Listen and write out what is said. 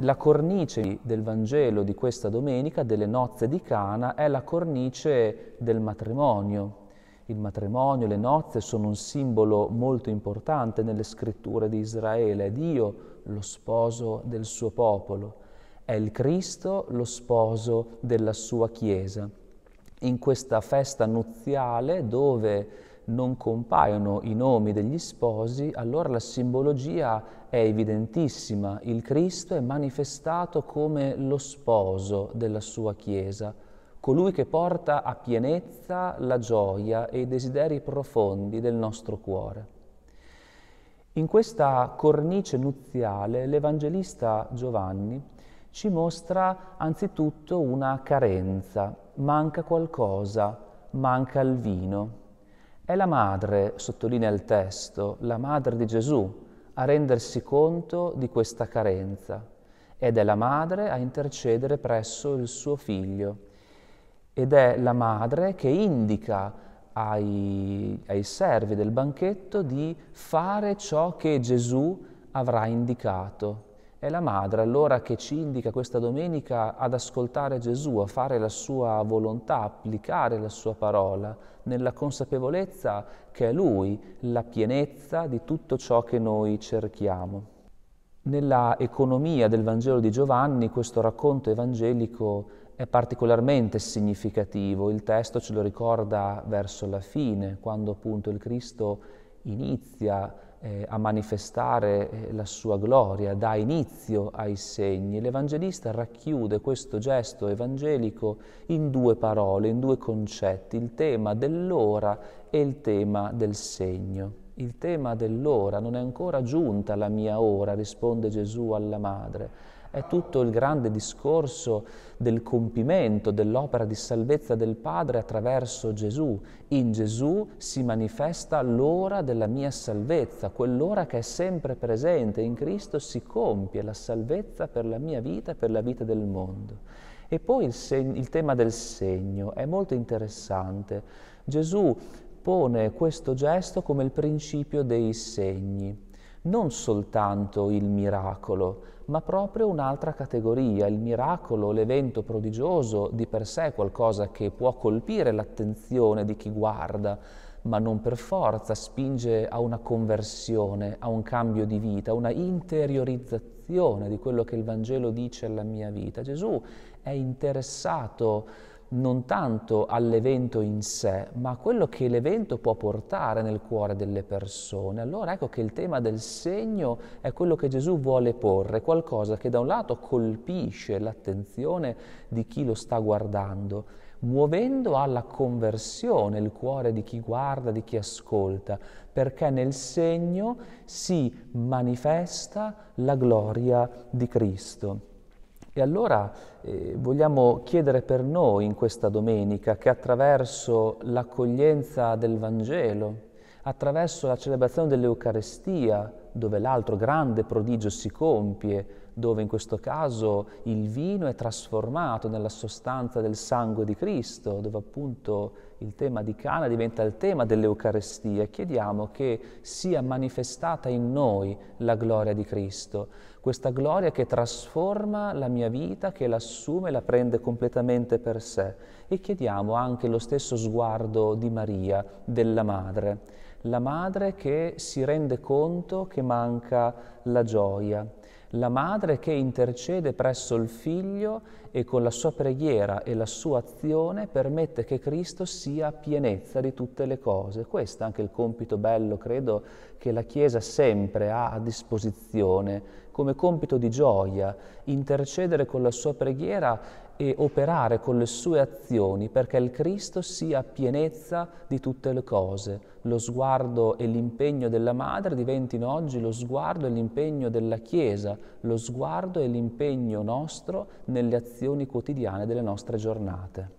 La cornice del Vangelo di questa domenica, delle nozze di Cana, è la cornice del matrimonio. Il matrimonio, le nozze sono un simbolo molto importante nelle scritture di Israele. È Dio lo sposo del suo popolo, è il Cristo lo sposo della sua Chiesa. In questa festa nuziale dove non compaiono i nomi degli sposi, allora la simbologia è evidentissima. Il Cristo è manifestato come lo sposo della sua Chiesa, colui che porta a pienezza la gioia e i desideri profondi del nostro cuore. In questa cornice nuziale l'Evangelista Giovanni ci mostra anzitutto una carenza, manca qualcosa, manca il vino. È la madre, sottolinea il testo, la madre di Gesù a rendersi conto di questa carenza ed è la madre a intercedere presso il suo figlio ed è la madre che indica ai, ai servi del banchetto di fare ciò che Gesù avrà indicato è la madre allora che ci indica questa domenica ad ascoltare Gesù, a fare la sua volontà, applicare la sua parola, nella consapevolezza che è Lui la pienezza di tutto ciò che noi cerchiamo. Nella economia del Vangelo di Giovanni questo racconto evangelico è particolarmente significativo, il testo ce lo ricorda verso la fine, quando appunto il Cristo inizia a eh, a manifestare eh, la sua gloria, dà inizio ai segni. L'Evangelista racchiude questo gesto evangelico in due parole, in due concetti, il tema dell'ora e il tema del segno. Il tema dell'ora non è ancora giunta la mia ora, risponde Gesù alla madre è tutto il grande discorso del compimento dell'opera di salvezza del Padre attraverso Gesù. In Gesù si manifesta l'ora della mia salvezza, quell'ora che è sempre presente. In Cristo si compie la salvezza per la mia vita e per la vita del mondo. E poi il, seg- il, tema del segno è molto interessante. Gesù pone questo gesto come il principio dei segni non soltanto il miracolo, ma proprio un'altra categoria, il miracolo, l'evento prodigioso di per sé, è qualcosa che può colpire l'attenzione di chi guarda, ma non per forza spinge a una conversione, a un cambio di vita, a una interiorizzazione di quello che il Vangelo dice alla mia vita. Gesù è interessato a non tanto all'evento in sé, ma a quello che l'evento può portare nel cuore delle persone. Allora ecco che il tema del segno è quello che Gesù vuole porre, qualcosa che da un lato colpisce l'attenzione di chi lo sta guardando, muovendo alla conversione il cuore di chi guarda, di chi ascolta, perché nel segno si manifesta la gloria di Cristo. E allora eh, vogliamo chiedere per noi in questa domenica che attraverso l'accoglienza del Vangelo, attraverso la celebrazione dell'Eucarestia, dove l'altro grande prodigio si compie, dove in questo caso il vino è trasformato nella sostanza del sangue di Cristo, dove appunto il tema di Cana diventa il tema dell'Eucarestia. Chiediamo che sia manifestata in noi la gloria di Cristo, questa gloria che trasforma la mia vita, che l'assume, e la prende completamente per sé. E chiediamo anche lo stesso sguardo di Maria, della Madre, la Madre che si rende conto che manca la gioia la madre che intercede presso il figlio e con la sua preghiera e la sua azione permette che Cristo sia pienezza di tutte le cose. Questo è anche il compito bello, credo, che la Chiesa sempre ha a disposizione come compito di gioia, intercedere con la sua preghiera e operare con le sue azioni perché il Cristo sia pienezza di tutte le cose. Lo sguardo e l'impegno della Madre diventino oggi lo sguardo e l'impegno della Chiesa, lo sguardo e l'impegno nostro nelle azioni quotidiane delle nostre giornate.